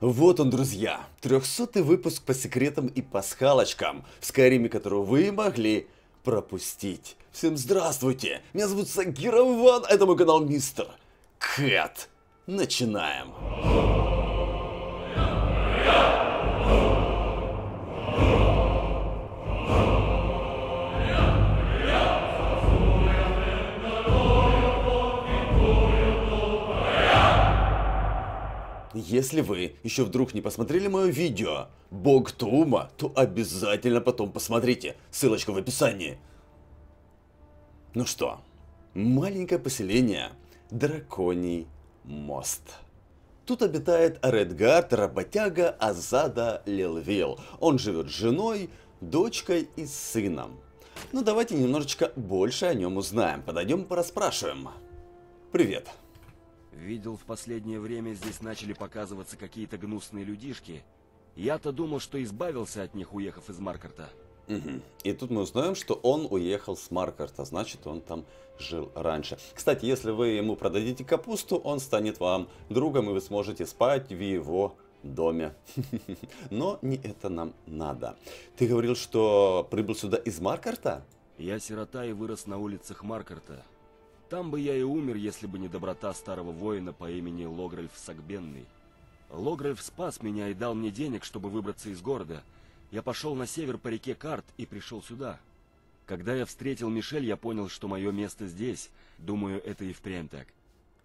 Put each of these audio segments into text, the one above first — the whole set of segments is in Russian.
Вот он, друзья, 300 выпуск по секретам и пасхалочкам, в Скайриме которого вы могли пропустить. Всем здравствуйте, меня зовут Сагиров Ван, это мой канал Мистер Кэт. Начинаем. Начинаем. если вы еще вдруг не посмотрели мое видео «Бог Тума», то обязательно потом посмотрите, ссылочка в описании. Ну что, маленькое поселение Драконий мост. Тут обитает Редгард, работяга Азада Лилвил. Он живет с женой, дочкой и сыном. Но ну, давайте немножечко больше о нем узнаем. Подойдем, пораспрашиваем. Привет. Видел, в последнее время здесь начали показываться какие-то гнусные людишки. Я-то думал, что избавился от них, уехав из Маркарта. Угу. И тут мы узнаем, что он уехал с Маркарта, значит он там жил раньше. Кстати, если вы ему продадите капусту, он станет вам другом и вы сможете спать в его доме. Но не это нам надо. Ты говорил, что прибыл сюда из Маркарта? Я сирота и вырос на улицах Маркарта. Там бы я и умер, если бы не доброта старого воина по имени Логрельф Сагбенный. Логрельф спас меня и дал мне денег, чтобы выбраться из города. Я пошел на север по реке Карт и пришел сюда. Когда я встретил Мишель, я понял, что мое место здесь. Думаю, это и впрямь так.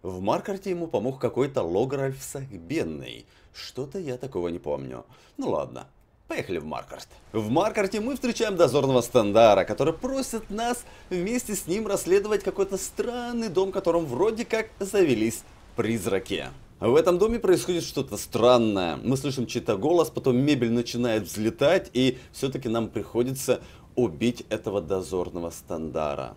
В Маркарте ему помог какой-то Логральф Сагбенный. Что-то я такого не помню. Ну ладно, Поехали в Маркарт. В Маркарте мы встречаем дозорного Стандара, который просит нас вместе с ним расследовать какой-то странный дом, в котором вроде как завелись призраки. В этом доме происходит что-то странное. Мы слышим чей-то голос, потом мебель начинает взлетать, и все-таки нам приходится убить этого дозорного Стандара.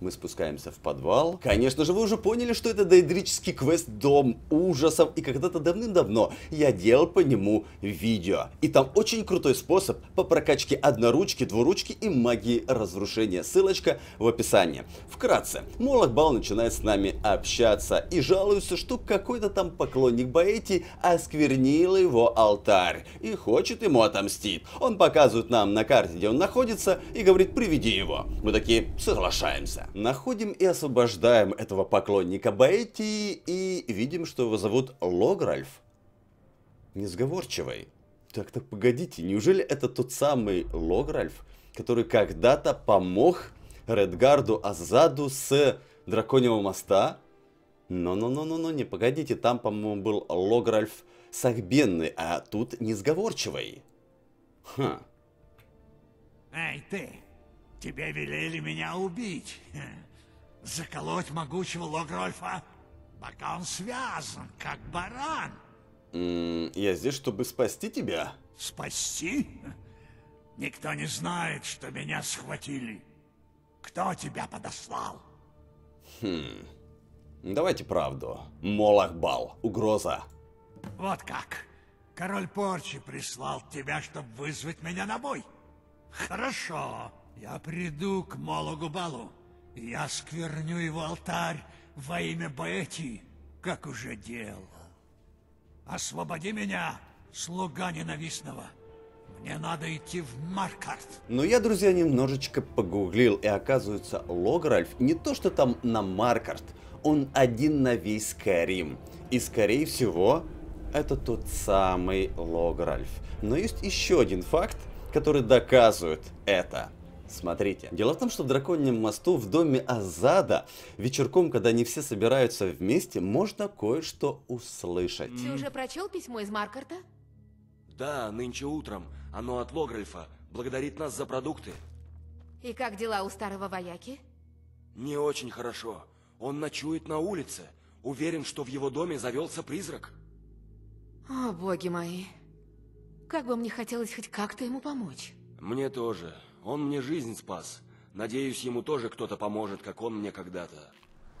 Мы спускаемся в подвал. Конечно же, вы уже поняли, что это дейдрический квест «Дом ужасов». И когда-то давным-давно я делал по нему видео. И там очень крутой способ по прокачке одноручки, двуручки и магии разрушения. Ссылочка в описании. Вкратце, Молох Бал начинает с нами общаться и жалуется, что какой-то там поклонник Баэти осквернил его алтарь и хочет ему отомстить. Он показывает нам на карте, где он находится и говорит «приведи его». Мы такие «соглашаемся». Находим и освобождаем этого поклонника Бетти и видим, что его зовут Логральф. Несговорчивый. Так-то погодите, неужели это тот самый Логральф, который когда-то помог Редгарду Азаду с Драконьего моста? Но-но-но-но-но, не погодите, там, по-моему, был Логральф Сагбенный, а тут несговорчивый. Ха. Эй, ты! Тебе велели меня убить. Заколоть могучего Логрольфа, пока он связан, как баран. я здесь, чтобы спасти тебя. Спасти? Никто не знает, что меня схватили. Кто тебя подослал? Хм. Давайте правду. Молахбал. Угроза. Вот как. Король Порчи прислал тебя, чтобы вызвать меня на бой. Хорошо. Я приду к Мологубалу. Я скверню его алтарь во имя Баэти, как уже делал. Освободи меня, слуга ненавистного. Мне надо идти в Маркарт. Но я, друзья, немножечко погуглил, и оказывается, Логральф не то что там на Маркарт, он один на весь Карим. И, скорее всего, это тот самый Логральф. Но есть еще один факт, который доказывает это – Смотрите. Дело в том, что в Драконьем мосту в доме Азада вечерком, когда они все собираются вместе, можно кое-что услышать. Ты уже прочел письмо из Маркарта? Да, нынче утром. Оно от Логрельфа. Благодарит нас за продукты. И как дела у старого вояки? Не очень хорошо. Он ночует на улице. Уверен, что в его доме завелся призрак. О, боги мои. Как бы мне хотелось хоть как-то ему помочь. Мне тоже. Он мне жизнь спас. Надеюсь, ему тоже кто-то поможет, как он мне когда-то.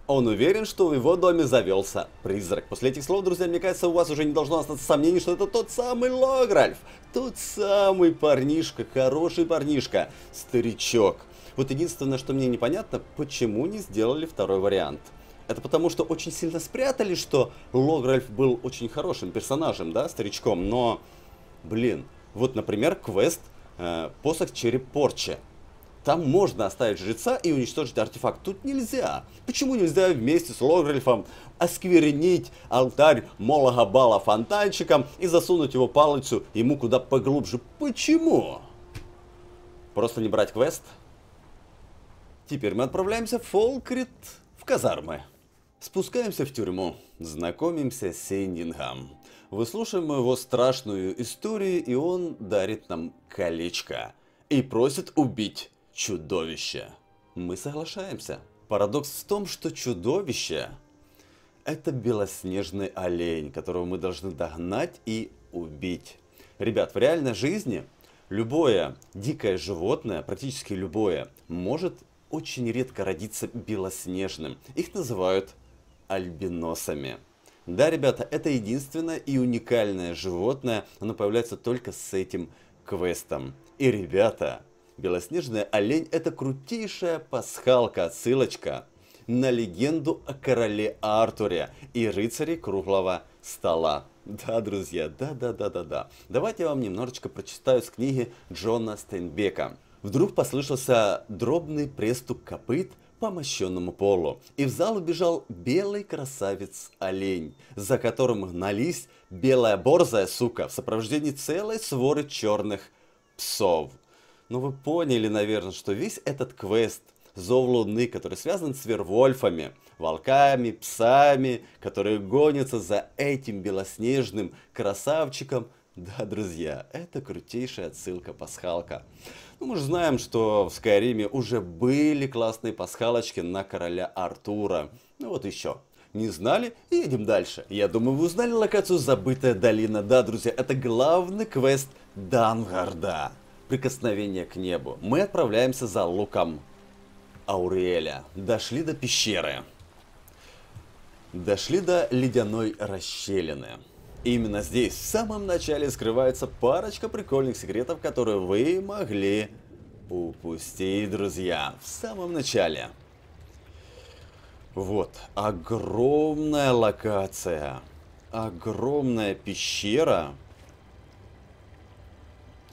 Он уверен, что в его доме завелся призрак. После этих слов, друзья, мне кажется, у вас уже не должно остаться сомнений, что это тот самый Логральф. Тот самый парнишка, хороший парнишка, старичок. Вот единственное, что мне непонятно, почему не сделали второй вариант. Это потому, что очень сильно спрятали, что Логральф был очень хорошим персонажем, да, старичком, но... Блин, вот, например, квест э, посох черепорче. Там можно оставить жреца и уничтожить артефакт. Тут нельзя. Почему нельзя вместе с Логрельфом осквернить алтарь Молога Бала фонтанчиком и засунуть его палочку ему куда поглубже? Почему? Просто не брать квест? Теперь мы отправляемся в Фолкрит, в казармы. Спускаемся в тюрьму, знакомимся с Сендингом выслушаем его страшную историю, и он дарит нам колечко. И просит убить чудовище. Мы соглашаемся. Парадокс в том, что чудовище – это белоснежный олень, которого мы должны догнать и убить. Ребят, в реальной жизни любое дикое животное, практически любое, может очень редко родиться белоснежным. Их называют альбиносами. Да, ребята, это единственное и уникальное животное, оно появляется только с этим квестом. И, ребята, белоснежная олень это крутейшая пасхалка, ссылочка на легенду о короле Артуре и рыцаре круглого стола. Да, друзья, да-да-да-да-да. Давайте я вам немножечко прочитаю с книги Джона Стейнбека. Вдруг послышался дробный преступ копыт – по мощенному полу, и в зал убежал белый красавец-олень, за которым гнались белая борзая сука в сопровождении целой своры черных псов. Ну вы поняли, наверное, что весь этот квест Зов Луны, который связан с вервольфами, волками, псами, которые гонятся за этим белоснежным красавчиком. Да, друзья, это крутейшая отсылка-пасхалка. Ну, мы же знаем, что в Скайриме уже были классные пасхалочки на короля Артура. Ну вот еще. Не знали? Едем дальше. Я думаю, вы узнали локацию «Забытая долина». Да, друзья, это главный квест Дангарда. Прикосновение к небу. Мы отправляемся за луком Ауриэля. Дошли до пещеры. Дошли до ледяной расщелины. Именно здесь, в самом начале, скрывается парочка прикольных секретов, которые вы могли упустить, друзья. В самом начале. Вот, огромная локация. Огромная пещера.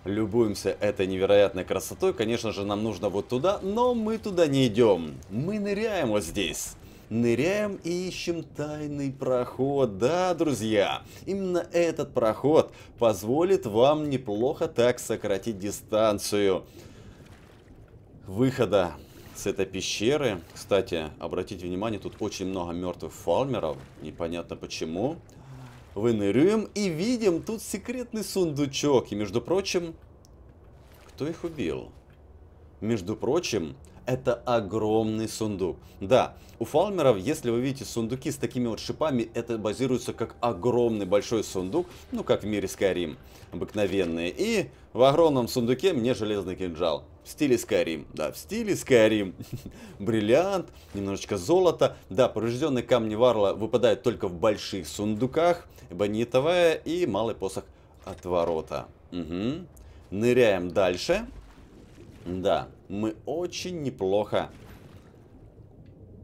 Любуемся этой невероятной красотой. Конечно же, нам нужно вот туда, но мы туда не идем. Мы ныряем вот здесь. Ныряем и ищем тайный проход. Да, друзья, именно этот проход позволит вам неплохо так сократить дистанцию выхода с этой пещеры. Кстати, обратите внимание, тут очень много мертвых фармеров. Непонятно почему. Выныриваем и видим тут секретный сундучок. И, между прочим, кто их убил? Между прочим, это огромный сундук. Да, у фалмеров, если вы видите сундуки с такими вот шипами, это базируется как огромный большой сундук, ну как в мире Skyrim, обыкновенные. И в огромном сундуке мне железный кинжал. В стиле Skyrim, да, в стиле Skyrim. Бриллиант, немножечко золота. Да, поврежденные камни варла выпадают только в больших сундуках. Бонитовая и малый посох от ворота. Угу. Ныряем дальше. Да мы очень неплохо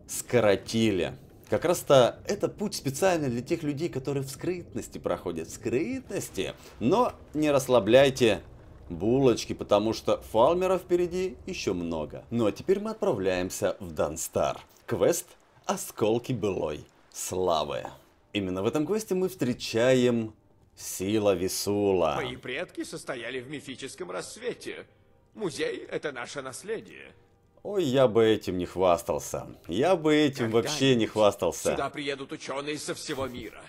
скоротили. Как раз-то этот путь специально для тех людей, которые в скрытности проходят. В скрытности. Но не расслабляйте булочки, потому что фалмера впереди еще много. Ну а теперь мы отправляемся в Данстар. Квест «Осколки былой славы». Именно в этом квесте мы встречаем Сила Висула. Мои предки состояли в мифическом рассвете. Музей – это наше наследие. Ой, я бы этим не хвастался. Я бы этим вообще не хвастался. Сюда приедут ученые со всего мира.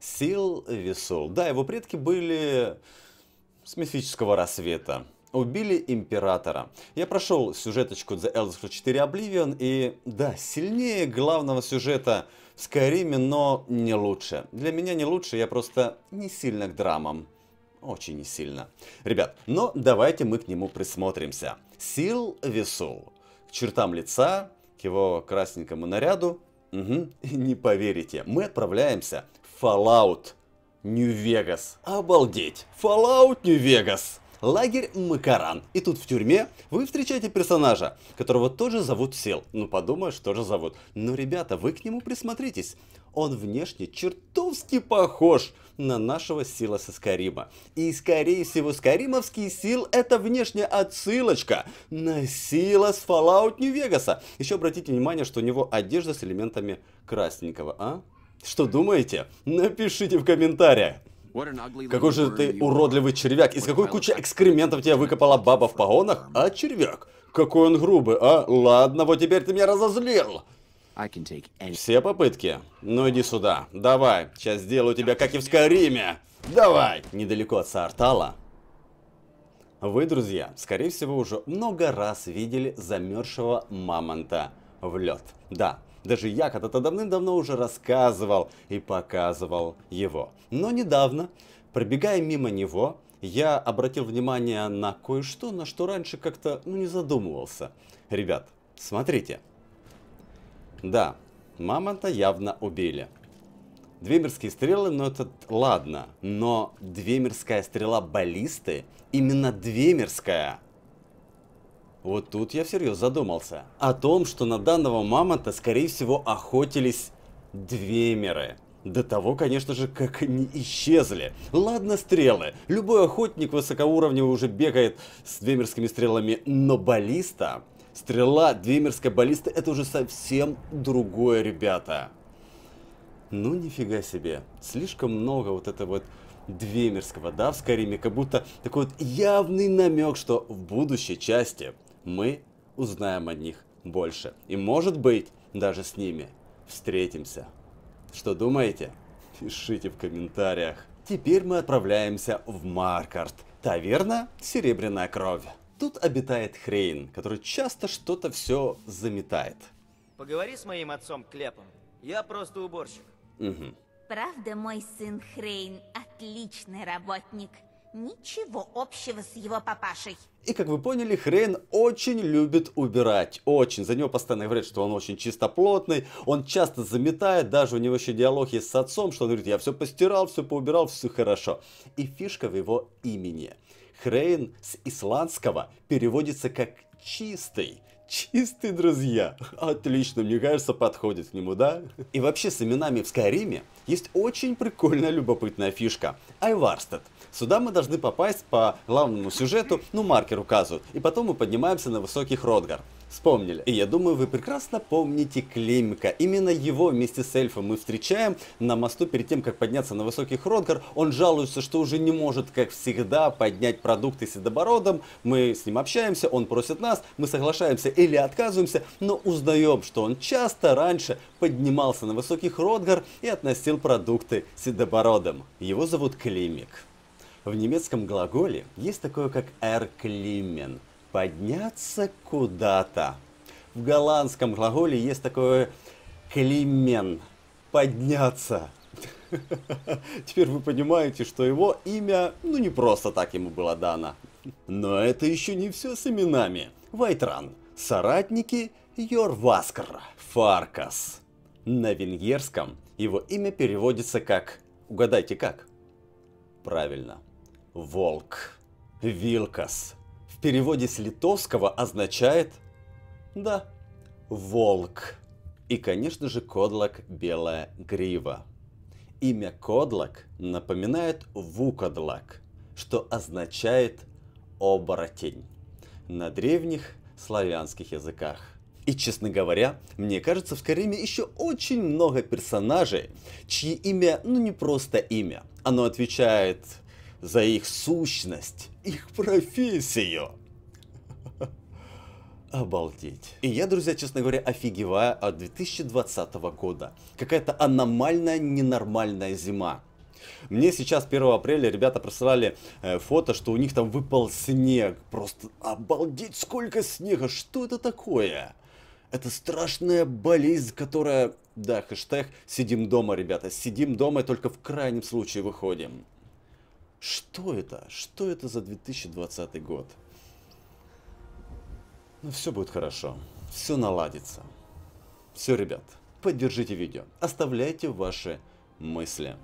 Сил Весул. Да, его предки были с мифического рассвета. Убили Императора. Я прошел сюжеточку The Elder Scrolls 4 Oblivion и, да, сильнее главного сюжета в Скайриме, но не лучше. Для меня не лучше, я просто не сильно к драмам очень сильно. Ребят, но давайте мы к нему присмотримся. Сил Весул. К чертам лица, к его красненькому наряду. Угу, не поверите, мы отправляемся в Fallout New Vegas. Обалдеть! Fallout New Vegas! Лагерь Макаран. И тут в тюрьме вы встречаете персонажа, которого тоже зовут Сил. Ну подумаешь, тоже зовут. Но, ребята, вы к нему присмотритесь. Он внешне чертовски похож на нашего Сила со Скарима. И скорее всего Скаримовский Сил это внешняя отсылочка на Сила с Fallout New Vegas. Еще обратите внимание, что у него одежда с элементами красненького, а? Что думаете? Напишите в комментариях. Какой же ты уродливый червяк, из какой кучи экскрементов тебя выкопала баба в погонах? А червяк? Какой он грубый, а? Ладно, вот теперь ты меня разозлил. Все попытки? Ну иди сюда. Давай, сейчас сделаю тебя как и в Скайриме. Давай! Недалеко от Саартала. Вы, друзья, скорее всего, уже много раз видели замерзшего мамонта в лед. Да, даже я когда-то давным-давно уже рассказывал и показывал его. Но недавно, пробегая мимо него, я обратил внимание на кое-что, на что раньше как-то ну, не задумывался. Ребят, смотрите. Да, мамонта явно убили. Две мирские стрелы, но это ладно. Но две мирская стрела баллисты, именно две мирская. Вот тут я всерьез задумался. О том, что на данного мамонта, скорее всего, охотились две миры. До того, конечно же, как они исчезли. Ладно, стрелы. Любой охотник высокоуровневый уже бегает с двемерскими стрелами, но баллиста Стрела, двемерская баллиста – это уже совсем другое, ребята. Ну, нифига себе. Слишком много вот этого вот двемерского, да, в Скайриме. Как будто такой вот явный намек, что в будущей части мы узнаем о них больше. И, может быть, даже с ними встретимся. Что думаете? Пишите в комментариях. Теперь мы отправляемся в Маркарт. Таверна «Серебряная кровь». Тут обитает Хрейн, который часто что-то все заметает. Поговори с моим отцом Клепом. Я просто уборщик. Угу. Правда, мой сын Хрейн отличный работник. Ничего общего с его папашей. И как вы поняли, Хрейн очень любит убирать. Очень. За него постоянно говорят, что он очень чистоплотный. Он часто заметает. Даже у него еще диалог есть с отцом, что он говорит, я все постирал, все поубирал, все хорошо. И фишка в его имени. Хрейн с исландского переводится как «чистый». Чистый, друзья. Отлично, мне кажется, подходит к нему, да? И вообще с именами в Скайриме есть очень прикольная любопытная фишка. Айварстед. Сюда мы должны попасть по главному сюжету, ну маркер указывают, и потом мы поднимаемся на высокий Хродгар вспомнили. И я думаю, вы прекрасно помните Климика. Именно его вместе с эльфом мы встречаем на мосту перед тем, как подняться на высокий Хродгар. Он жалуется, что уже не может, как всегда, поднять продукты седобородом. Мы с ним общаемся, он просит нас, мы соглашаемся или отказываемся, но узнаем, что он часто раньше поднимался на высокий Хродгар и относил продукты седобородом. Его зовут Климик. В немецком глаголе есть такое, как «erklimmen», подняться куда-то. В голландском глаголе есть такое климен – подняться. Теперь вы понимаете, что его имя, ну не просто так ему было дано. Но это еще не все с именами. Вайтран, соратники Йорваскар, Фаркас. На венгерском его имя переводится как, угадайте как? Правильно, волк, Вилкас, в переводе с литовского означает, да, волк. И, конечно же, кодлак белая грива. Имя кодлак напоминает вукодлак, что означает оборотень на древних славянских языках. И, честно говоря, мне кажется, в Кариме еще очень много персонажей, чьи имя, ну не просто имя, оно отвечает за их сущность, их профессию. Обалдеть. И я, друзья, честно говоря, офигеваю от 2020 года. Какая-то аномальная, ненормальная зима. Мне сейчас 1 апреля ребята присылали э, фото, что у них там выпал снег. Просто обалдеть, сколько снега, что это такое? Это страшная болезнь, которая... Да, хэштег «Сидим дома, ребята». Сидим дома, и только в крайнем случае выходим. Что это? Что это за 2020 год? Ну, все будет хорошо. Все наладится. Все, ребят, поддержите видео. Оставляйте ваши мысли.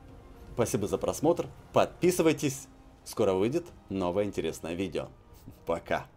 Спасибо за просмотр. Подписывайтесь. Скоро выйдет новое интересное видео. Пока.